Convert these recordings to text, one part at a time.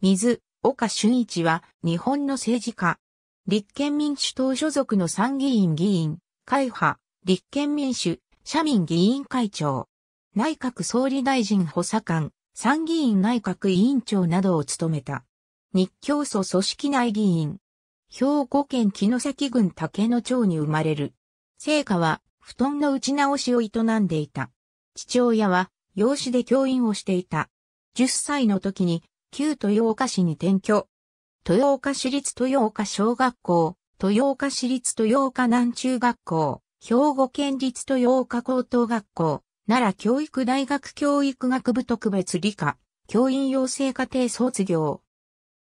水、岡俊一は日本の政治家。立憲民主党所属の参議院議員、会派、立憲民主、社民議員会長。内閣総理大臣補佐官、参議院内閣委員長などを務めた。日教組組織内議員。兵庫県木の崎郡竹野町に生まれる。成果は布団の打ち直しを営んでいた。父親は養子で教員をしていた。10歳の時に旧豊岡市に転居。豊岡市立豊岡小学校、豊岡市立豊岡南中学校、兵庫県立豊岡高等学校、奈良教育大学教育学部特別理科、教員養成課程卒業。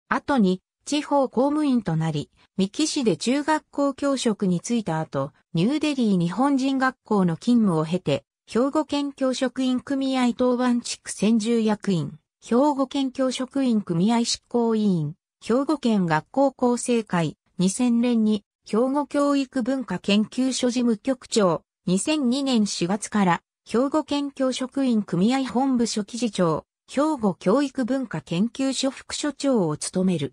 後に、地方公務員となり、三木市で中学校教職に就いた後、ニューデリー日本人学校の勤務を経て、兵庫県教職員組合当番地区専従役員、兵庫県教職員組合執行委員、兵庫県学校厚生会、2000年に、兵庫教育文化研究所事務局長、2002年4月から、兵庫県教職員組合本部書記事長、兵庫教育文化研究所副所長を務める。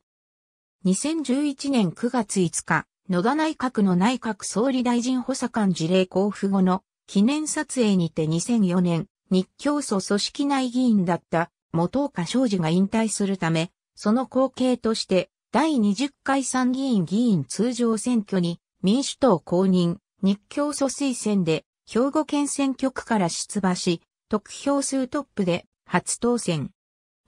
2011年9月5日、野田内閣の内閣総理大臣補佐官事例交付後の記念撮影にて2004年、日教組組織内議員だった元岡昌司が引退するため、その後継として、第20回参議院議員通常選挙に民主党公認、日教組推薦で兵庫県選挙区から出馬し、得票数トップで初当選。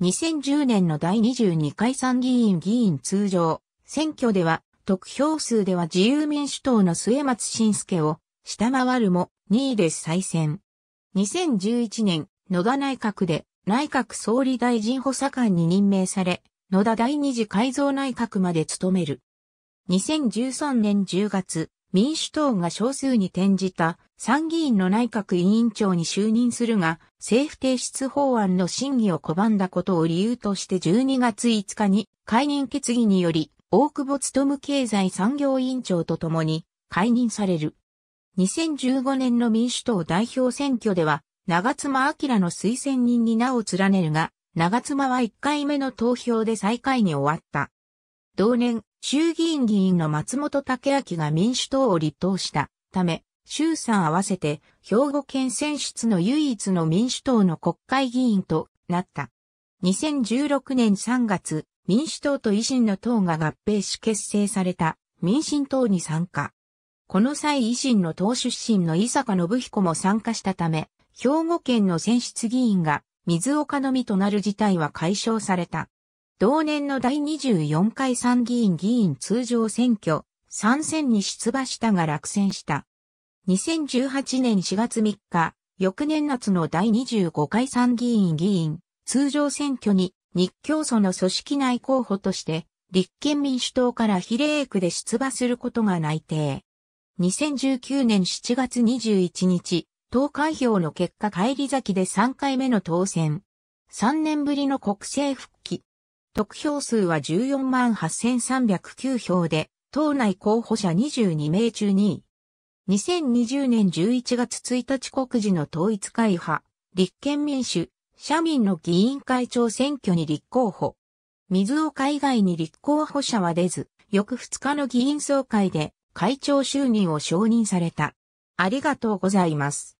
2010年の第22回参議院議員通常選挙では、得票数では自由民主党の末松信介を下回るも2位で再選。2011年、野田内閣で内閣総理大臣補佐官に任命され、野田第二次改造内閣まで務める。2013年10月、民主党が少数に転じた参議院の内閣委員長に就任するが、政府提出法案の審議を拒んだことを理由として12月5日に解任決議により、大久保務経済産業委員長と共に解任される。2015年の民主党代表選挙では長妻明の推薦人に名を連ねるが、長妻は1回目の投票で最下位に終わった。同年、衆議院議員の松本武明が民主党を立党したため、衆参合わせて兵庫県選出の唯一の民主党の国会議員となった。2016年3月、民主党と維新の党が合併し結成された民進党に参加。この際維新の党出身の伊坂信彦も参加したため、兵庫県の選出議員が水岡のみとなる事態は解消された。同年の第24回参議院議員通常選挙、参戦に出馬したが落選した。2018年4月3日、翌年夏の第25回参議院議員通常選挙に日教組の組織内候補として立憲民主党から比例区で出馬することが内定。2019年7月21日、投開票の結果帰り咲きで3回目の当選。3年ぶりの国政復帰。得票数は14万8309票で、党内候補者22名中2位。2020年11月1日告示の統一会派、立憲民主、社民の議員会長選挙に立候補。水岡以外に立候補者は出ず、翌2日の議員総会で会長就任を承認された。ありがとうございます。